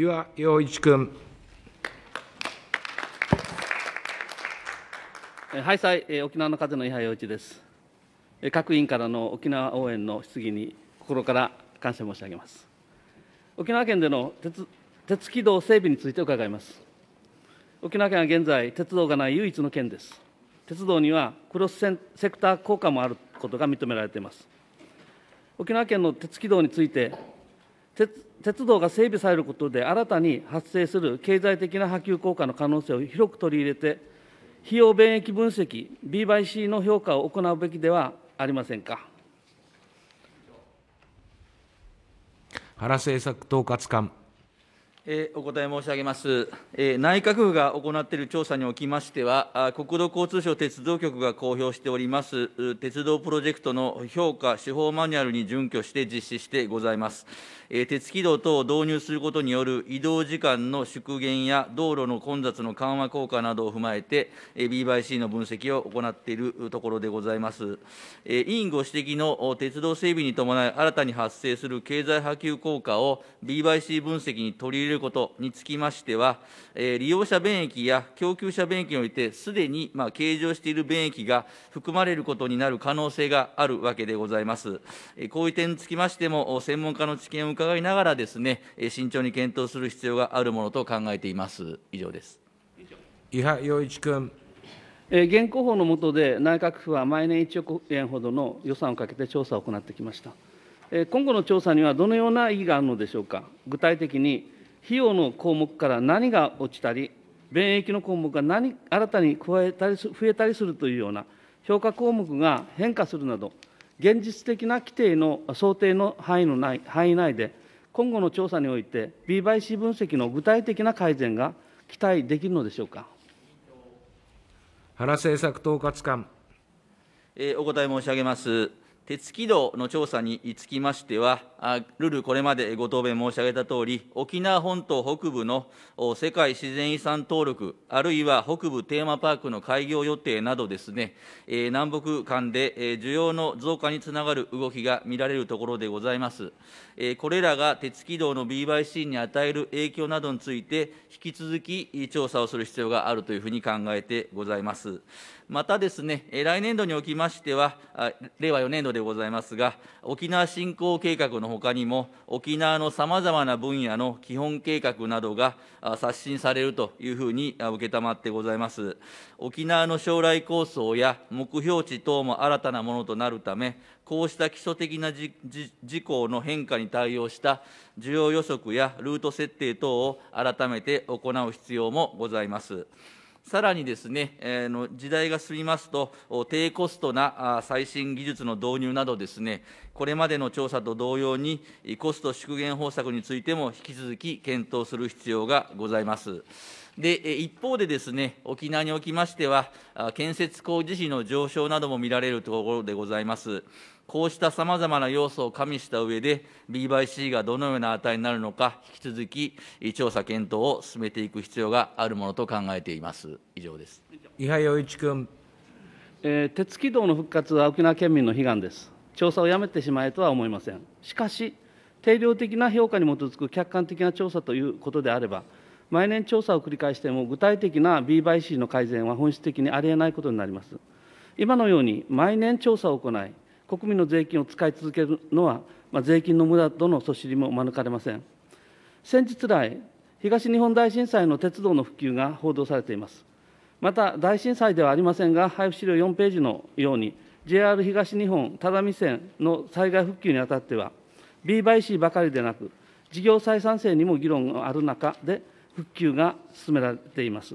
岩和洋一君。廃い、えー、沖縄の風の伊波洋一です。各委員からの沖縄応援の質疑に心から感謝申し上げます。沖縄県での鉄鉄軌道整備について伺います。沖縄県は現在、鉄道がない唯一の県です。鉄道にはクロスセセクター効果もあることが認められています。沖縄県の鉄軌道について、鉄道が整備されることで新たに発生する経済的な波及効果の可能性を広く取り入れて、費用便益分析、B/C の評価を行うべきではありませんか。原政策統括官お答え申し上げます。内閣府が行っている調査におきましては、国土交通省鉄道局が公表しております、鉄道プロジェクトの評価、手法マニュアルに準拠して実施してございます。鉄軌道等を導入することによる移動時間の縮減や道路の混雑の緩和効果などを踏まえて、B&C y の分析を行っているところでございます。委員ご指摘の鉄道整備に伴い、新たに発生する経済波及効果を B&C 分析に取り入れることにつきましては、え利用者便益や供給者便益において、すでにまあ計上している便益が含まれることになる可能性があるわけでございます。えこういう点につきましても、専門家の知見を伺いながらですね、え慎重に検討する必要があるものと考えています。以上です。伊波洋一君。現行法の下で内閣府は毎年1億円ほどの予算をかけて調査を行ってきました。今後の調査にはどのような意義があるのでしょうか。具体的に費用の項目から何が落ちたり、便益の項目が何新たに加えたり増えたりするというような評価項目が変化するなど、現実的な規定の想定の範囲のない範囲内で、今後の調査において、B 倍 C 分析の具体的な改善が期待できるのでしょうか。原政策統括官。えー、お答え申し上げます。鉄軌道の調査につきましては、ルルこれまでご答弁申し上げたとおり、沖縄本島北部の世界自然遺産登録、あるいは北部テーマパークの開業予定などですね、南北間で需要の増加につながる動きが見られるところでございます。これらが鉄軌道の BYC に与える影響などについて、引き続き調査をする必要があるというふうに考えてございます。またですね、来年度におきましては、令和4年度でございますが、沖縄振興計画ののほかにも、沖縄のさまざまな分野の基本計画などが刷新されるというふうに承ってございます。沖縄の将来構想や目標値等も新たなものとなるため、こうした基礎的な事項の変化に対応した需要予測やルート設定等を改めて行う必要もございます。さらにですね、えー、の時代が進みますと、低コストな最新技術の導入などですね、これまでの調査と同様に、コスト縮減方策についても引き続き検討する必要がございます。で、一方でですね、沖縄におきましては、建設工事費の上昇なども見られるところでございます。こうしたさまざまな要素を加味した上で、B/C y がどのような値になるのか、引き続き調査検討を進めていく必要があるものと考えています。以上です。伊波洋一君。えー、鉄軌道の復活は沖縄県民の悲願です。調査をやめてしまえとは思いません。しかし、定量的な評価に基づく客観的な調査ということであれば、毎年調査を繰り返しても、具体的な B/C y の改善は本質的にありえないことになります。今のように、毎年調査を行い、国民の税金を使い続けるのは、まあ、税金の無駄とのそしりも免れません。先日来、東日本大震災の鉄道の復旧が報道されています。また、大震災ではありませんが、配布資料4ページのように、JR 東日本只見線の災害復旧にあたっては、B 買 C ばかりでなく、事業再三性にも議論がある中で、復旧が進められています。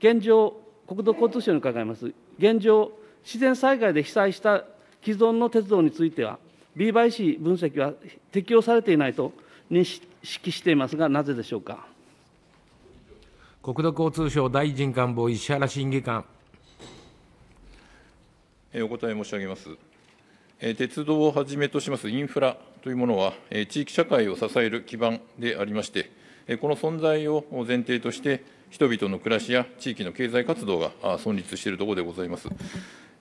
現状、国土交通省に伺います。現状、自然災害で被災した既存の鉄道については B y C 分析は適用されていないと認識していますがなぜでしょうか国土交通省大臣官房石原審議官お答え申し上げます鉄道をはじめとしますインフラというものは地域社会を支える基盤でありましてこの存在を前提として人々の暮らしや地域の経済活動が存立しているところでございます。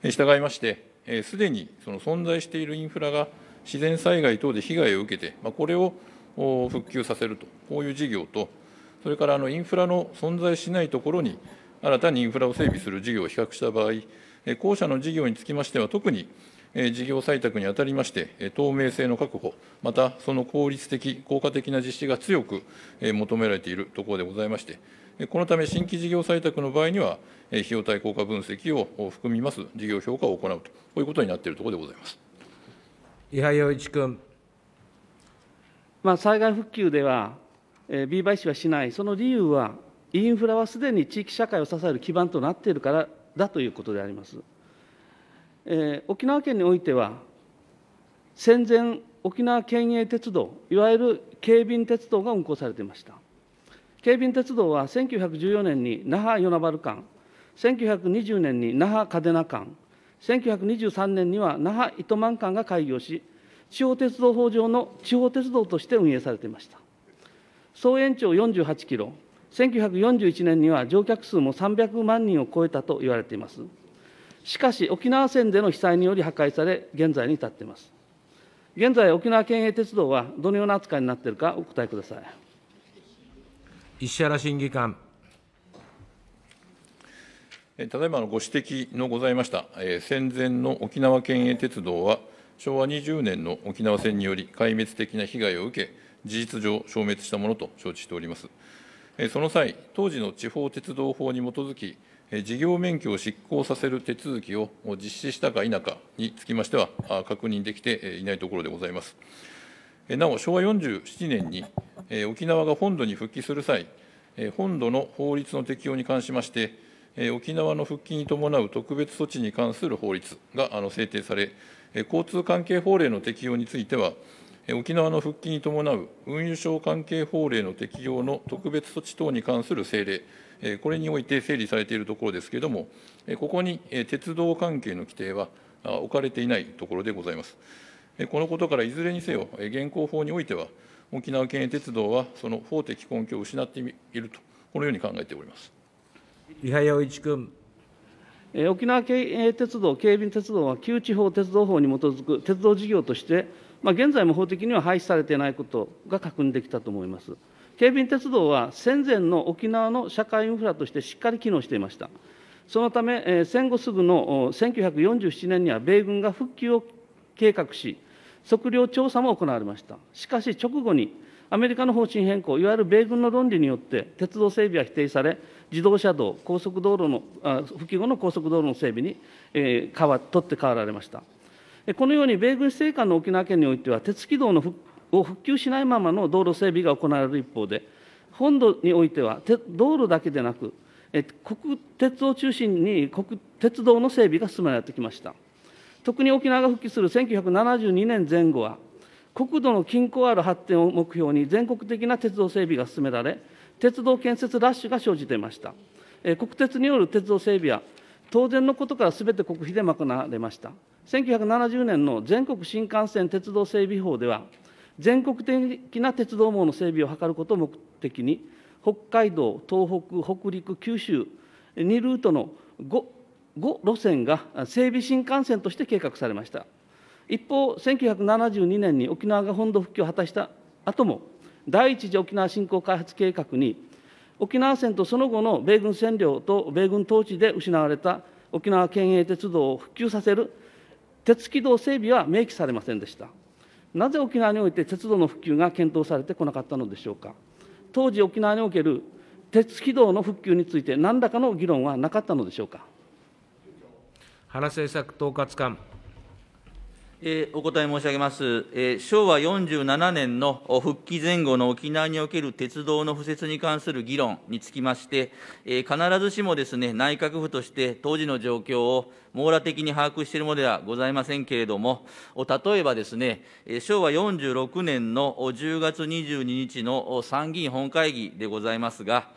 したがいまして、すでにその存在しているインフラが自然災害等で被害を受けて、まこれを復旧させると、こういう事業と、それからあのインフラの存在しないところに、新たにインフラを整備する事業を比較した場合、後者の事業につきましては、特に事業採択にあたりまして、透明性の確保、またその効率的、効果的な実施が強く求められているところでございまして、このため、新規事業採択の場合には、費用対効果分析を含みます事業評価を行うと、こういうことになっているところでございます。伊波洋一君。まあ、災害復旧では、えー、B 買収はしない、その理由は、インフラはすでに地域社会を支える基盤となっているからだということであります。えー、沖縄県においては、戦前、沖縄県営鉄道、いわゆる警備鉄道が運行されていました。京浜鉄道は1914年に那覇与那原間1920年に那覇嘉手納間1923年には那覇糸満間が開業し地方鉄道法上の地方鉄道として運営されていました総延長48キロ1941年には乗客数も300万人を超えたと言われていますしかし沖縄戦での被災により破壊され現在に至っています現在沖縄県営鉄道はどのような扱いになっているかお答えください石原審議官。ただいまのご指摘のございました、えー、戦前の沖縄県営鉄道は、昭和20年の沖縄戦により壊滅的な被害を受け、事実上消滅したものと承知しております。えー、その際、当時の地方鉄道法に基づき、えー、事業免許を執行させる手続きを実施したか否かにつきましては、確認できていないところでございます。なお昭和47年に沖縄が本土に復帰する際本土の法律の適用に関しまして沖縄の復帰に伴う特別措置に関する法律が制定され交通関係法令の適用については沖縄の復帰に伴う運輸省関係法令の適用の特別措置等に関する政令これにおいて整理されているところですけれどもここに鉄道関係の規定は置かれていないところでございます。このことからいずれにせよ、現行法においては、沖縄県営鉄道はその法的根拠を失っていると、このように考えております伊波洋一君。沖縄県営鉄道、警備鉄道は旧地方鉄道法に基づく鉄道事業として、まあ、現在も法的には廃止されていないことが確認できたと思います。警備鉄道は戦前の沖縄の社会インフラとしてしっかり機能していました。そのため、戦後すぐの1947年には米軍が復旧を計画し、測量調査も行われましたしかし直後にアメリカの方針変更いわゆる米軍の論理によって鉄道整備は否定され自動車道高速道路のあ復帰後の高速道路の整備に、えー、変わ取って代わられましたこのように米軍施政官の沖縄県においては鉄軌道の復を復旧しないままの道路整備が行われる一方で本土においては道路だけでなく国鉄を中心に国鉄道の整備が進められてきました特に沖縄が復帰する1972年前後は国土の均衡ある発展を目標に全国的な鉄道整備が進められ鉄道建設ラッシュが生じていました国鉄による鉄道整備は当然のことからすべて国費で賄われました1970年の全国新幹線鉄道整備法では全国的な鉄道網の整備を図ることを目的に北海道東北北陸九州2ルートの 5, 5路線が整備新幹線として計画されました一方1972年に沖縄が本土復帰を果たした後も第一次沖縄振興開発計画に沖縄戦とその後の米軍占領と米軍統治で失われた沖縄県営鉄道を復旧させる鉄軌道整備は明記されませんでしたなぜ沖縄において鉄道の復旧が検討されてこなかったのでしょうか当時沖縄における鉄軌道の復旧について何らかの議論はなかったのでしょうか原政策統括官。お答え申し上げます。昭和47年の復帰前後の沖縄における鉄道の敷設に関する議論につきまして、必ずしもですね、内閣府として当時の状況を網羅的に把握しているものではございませんけれども、例えばですね、昭和46年の10月22日の参議院本会議でございますが、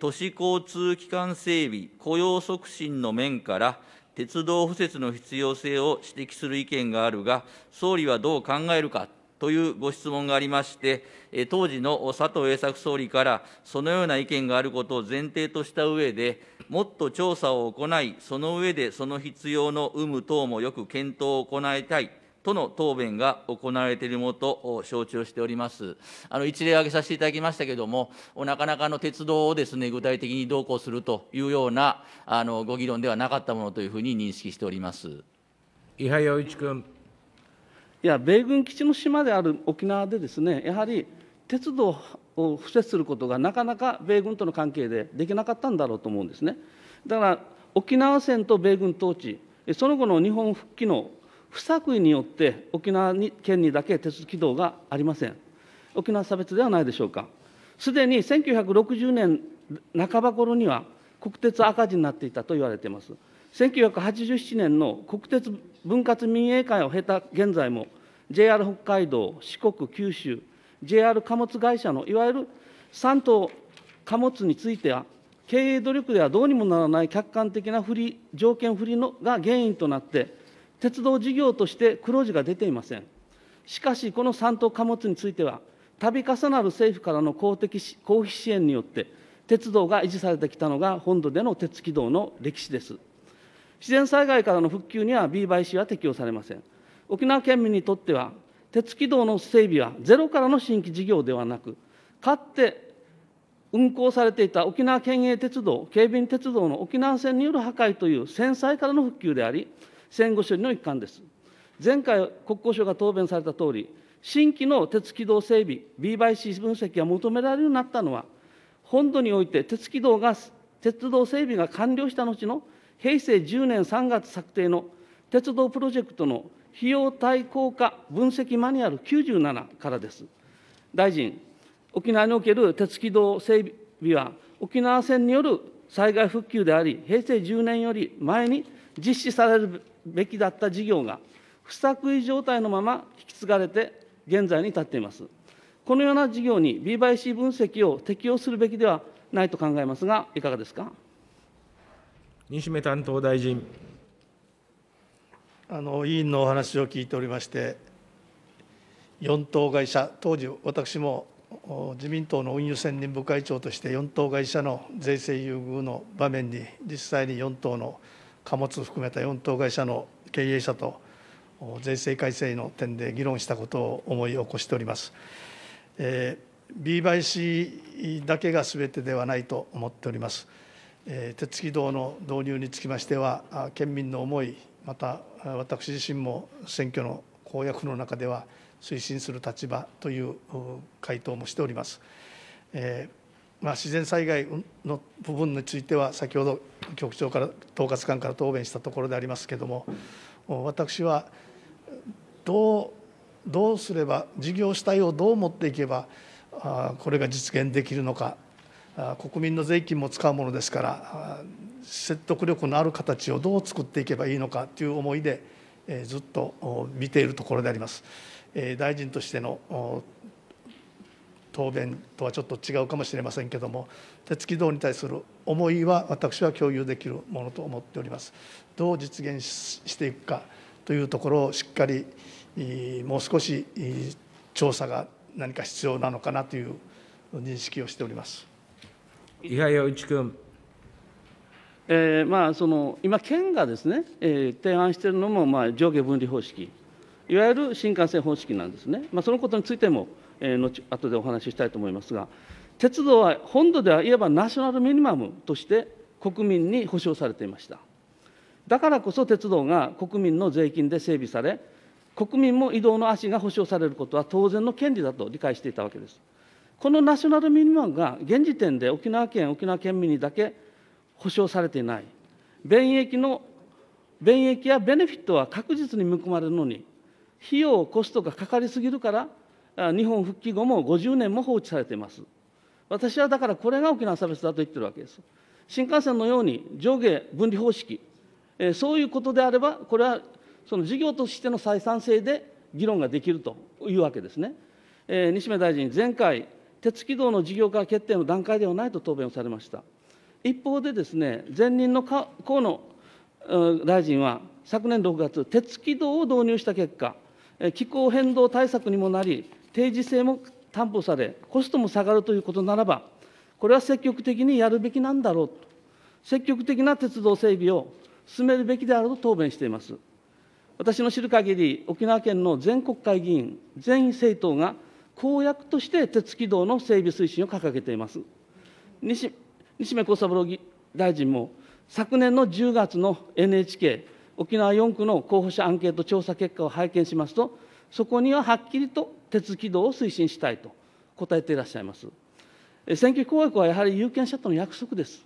都市交通機関整備、雇用促進の面から、鉄道敷設の必要性を指摘する意見があるが、総理はどう考えるかというご質問がありまして、当時の佐藤栄作総理からそのような意見があることを前提とした上で、もっと調査を行い、その上でその必要の有無等もよく検討を行いたいとの答弁が行われているものと承知をしております。あの一例挙げさせていただきましたけれども、なかなかの鉄道をですね具体的にどうこうするというようなあのご議論ではなかったものというふうに認識しております。伊波洋一君。いや、米軍基地の島である沖縄でですね、やはり鉄道を敷設することがなかなか米軍との関係でできなかったんだろうと思うんですね。だから沖縄戦と米軍統治、その後の日本復帰の不作為によって沖縄に県にだけ鉄軌道がありません。沖縄差別ではないでしょうか。すでに1960年半ば頃には国鉄赤字になっていたと言われています。1987年の国鉄分割民営化を経た現在も JR 北海道、四国、九州、JR 貨物会社のいわゆる3島貨物については経営努力ではどうにもならない客観的な不利条件不利のが原因となって鉄道事業として黒字が出ていません。しかし、この3都貨物については、度重なる政府からの公的公費支援によって、鉄道が維持されてきたのが本土での鉄軌道の歴史です。自然災害からの復旧には B 倍 C は適用されません。沖縄県民にとっては、鉄軌道の整備はゼロからの新規事業ではなく、かつて運行されていた沖縄県営鉄道、警備員鉄道の沖縄線による破壊という戦災からの復旧であり、戦後処理の一環です。前回、国交省が答弁されたとおり、新規の鉄軌道整備、B 倍 C 分析が求められるようになったのは、本土において鉄軌道が、鉄道整備が完了した後の平成10年3月策定の鉄道プロジェクトの費用対効果分析マニュアル97からです。大臣、沖縄における鉄軌道整備は、沖縄線による災害復旧であり、平成10年より前に実施されるべきだった事業が不作為状態のまま引き継がれて現在に至っています。このような事業に BYC 分析を適用するべきではないと考えますが、いかがですか西目担当大臣。あの委員のお話を聞いておりまして、4党会社、当時、私も自民党の運輸専任部会長として、4党会社の税制優遇の場面に、実際に4党の貨物含めた4等会社の経営者と税制改正の点で議論したことを思い起こしております。えー、B 買しだけがすべてではないと思っております。えー、鉄軌道の導入につきましては、県民の思い、また私自身も選挙の公約の中では推進する立場という回答もしております。えーまあ、自然災害の部分については先ほど局長から統括官から答弁したところでありますけれども私はどうどうすれば事業主体をどう持っていけばこれが実現できるのか国民の税金も使うものですから説得力のある形をどう作っていけばいいのかという思いでずっと見ているところであります。大臣としての答弁とはちょっと違うかもしれませんけども鉄軌道に対する思いは私は共有できるものと思っておりますどう実現していくかというところをしっかりもう少し調査が何か必要なのかなという認識をしております伊賀洋一君えーまあ、その今、県がですね、えー、提案しているのも、まあ、上下分離方式、いわゆる新幹線方式なんですね、まあ、そのことについても、えー、後後でお話ししたいと思いますが鉄道は本土ではいわばナショナルミニマムとして国民に保障されていましただからこそ鉄道が国民の税金で整備され国民も移動の足が保障されることは当然の権利だと理解していたわけですこのナショナルミニマムが現時点で沖縄県沖縄県民にだけ保障されていない便益の便益やベネフィットは確実に見込まれるのに費用コストがかかりすぎるから日本復帰後も50年も放置されています。私はだからこれが沖縄差別だと言ってるわけです。新幹線のように上下分離方式、えー、そういうことであれば、これはその事業としての採算性で議論ができるというわけですね。えー、西銘大臣、前回、鉄軌道の事業化決定の段階ではないと答弁をされました。一方でですね、前任の河野大臣は、昨年6月、鉄軌道を導入した結果、気候変動対策にもなり、定時性も担保され、コストも下がるということならば、これは積極的にやるべきなんだろうと、積極的な鉄道整備を進めるべきであると答弁しています。私の知る限り、沖縄県の全国会議員、全政党が公約として鉄軌道の整備推進を掲げています。西西銘厚三郎大臣も、昨年の10月の NHK 沖縄4区の候補者アンケート調査結果を拝見しますと、そこにははっきりと鉄軌道を推進したいと答えていらっしゃいます。選挙公約はやはり有権者との約束です。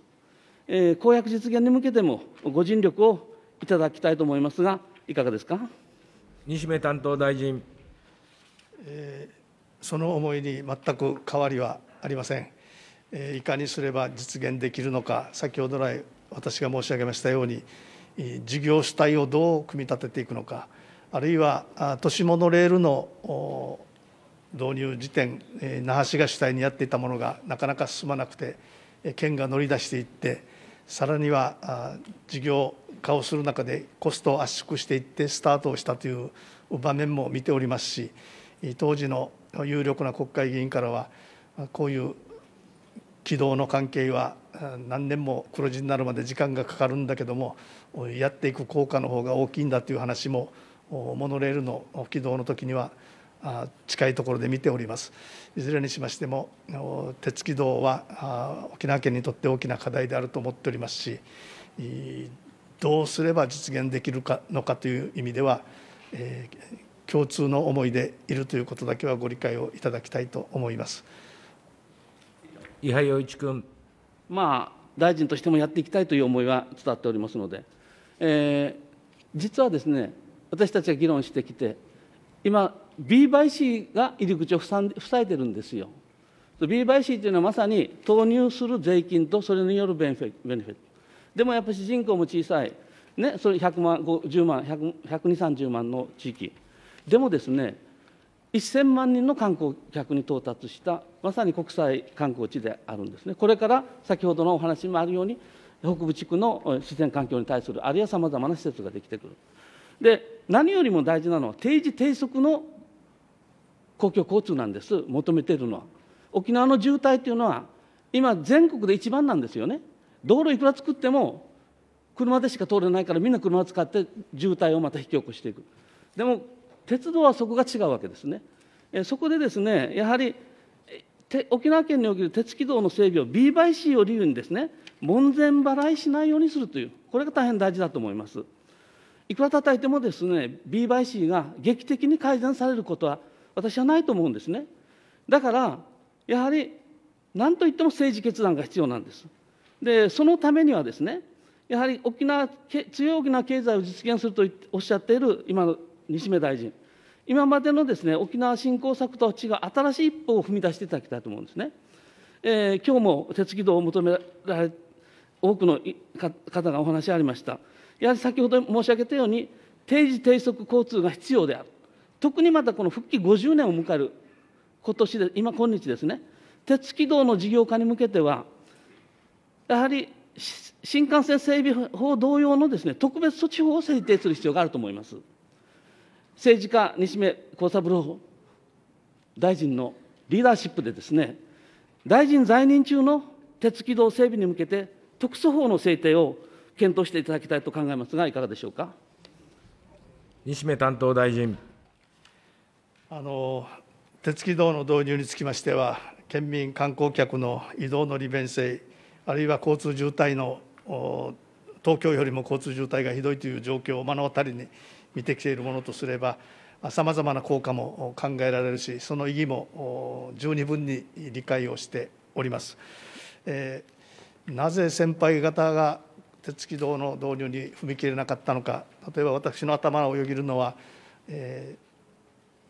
え公約実現に向けてもご尽力をいただきたいと思いますが、いかがですか西銘担当大臣、えー、その思いに全く変わりはありません、えー、いかにすれば実現できるのか、先ほど来、私が申し上げましたように、事業主体をどう組み立てていくのか、あるいは都市モノレールの導入時点那覇市が主体にやっていたものがなかなか進まなくて県が乗り出していってさらには事業化をする中でコストを圧縮していってスタートをしたという場面も見ておりますし当時の有力な国会議員からはこういう軌道の関係は何年も黒字になるまで時間がかかるんだけどもやっていく効果の方が大きいんだという話もモノレールの軌道の時には近いところで見ておりますいずれにしましても鉄軌道は沖縄県にとって大きな課題であると思っておりますしどうすれば実現できるかのかという意味では、えー、共通の思いでいるということだけはご理解をいただきたいと思います伊波洋一君まあ大臣としてもやっていきたいという思いは伝わっておりますので、えー、実はですね私たちが議論してきて今 B 倍 C が入り口を塞いでるんですよ。B 倍 C というのはまさに投入する税金とそれによるベネフィット。でもやっぱり人口も小さい、ね、それ100万、10万、120、30万の地域。でもですね、1000万人の観光客に到達したまさに国際観光地であるんですね。これから先ほどのお話にもあるように北部地区の自然環境に対するあるいはさまざまな施設ができてくる。で何よりも大事なのは定時定速の公共交通なんです求めているのは沖縄の渋滞というのは今全国で一番なんですよね道路いくら作っても車でしか通れないからみんな車を使って渋滞をまた引き起こしていくでも鉄道はそこが違うわけですねえそこでですねやはり沖縄県における鉄軌道の整備を B y C を理由にですね門前払いしないようにするというこれが大変大事だと思いますいくら叩いてもですね B y C が劇的に改善されることは私はないと思うんですね。だから、やはり何といっても政治決断が必要なんです。で、そのためにはですね、やはり沖縄強い沖縄経済を実現するとおっしゃっている今の西銘大臣、今までのですね沖縄振興策とは違う新しい一歩を踏み出していただきたいと思うんですね。えー、今日も鉄軌道を求められ多くの方がお話ありました。やはり先ほど申し上げたように、定時・低速交通が必要である。特にまたこの復帰50年を迎える今年で今今日ですね鉄軌道の事業化に向けてはやはり新幹線整備法同様のです、ね、特別措置法を制定する必要があると思います。政治家、西銘幸三郎大臣のリーダーシップでですね、大臣在任中の鉄軌道整備に向けて、特措法の制定を検討していただきたいと考えますが、いかがでしょうか。西銘担当大臣。あの手付き道の導入につきましては県民観光客の移動の利便性あるいは交通渋滞の東京よりも交通渋滞がひどいという状況を目の当たりに見てきているものとすればさまざまな効果も考えられるしその意義も十二分に理解をしております。えー、なぜ先輩方が鉄軌道の導入に踏み切れなかったのか例えば私の頭をよぎるのは、えー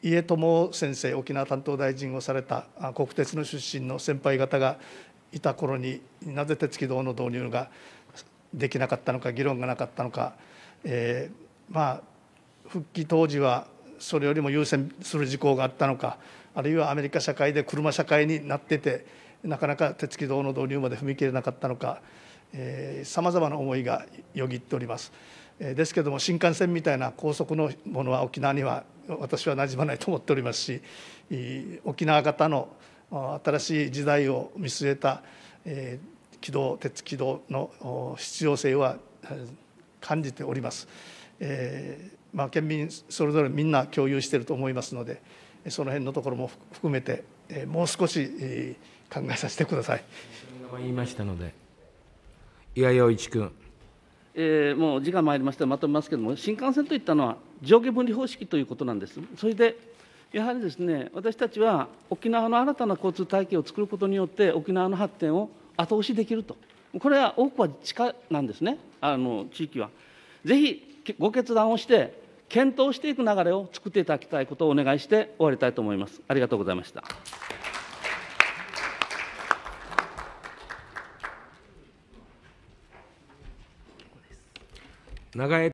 家友先生沖縄担当大臣をされた国鉄の出身の先輩方がいた頃になぜ鉄軌道の導入ができなかったのか議論がなかったのか、えー、まあ復帰当時はそれよりも優先する事項があったのかあるいはアメリカ社会で車社会になっててなかなか鉄軌道の導入まで踏み切れなかったのかさまざまな思いがよぎっております。ですけども新幹線みたいな高速のものは沖縄には私はなじまないと思っておりますし沖縄型の新しい時代を見据えた、えー、軌道鉄軌道の必要性は感じております。えーまあ、県民それぞれみんな共有していると思いますのでその辺のところも含めて、えー、もう少し、考えさせてください。言いましたので岩陽一君えー、もう時間参りましてまとめますけれども新幹線といったのは上下分離方式ということなんですそれでやはりですね私たちは沖縄の新たな交通体系を作ることによって沖縄の発展を後押しできるとこれは多くは地下なんですねあの地域はぜひご決断をして検討していく流れを作っていただきたいことをお願いして終わりたいと思いますありがとうございました長江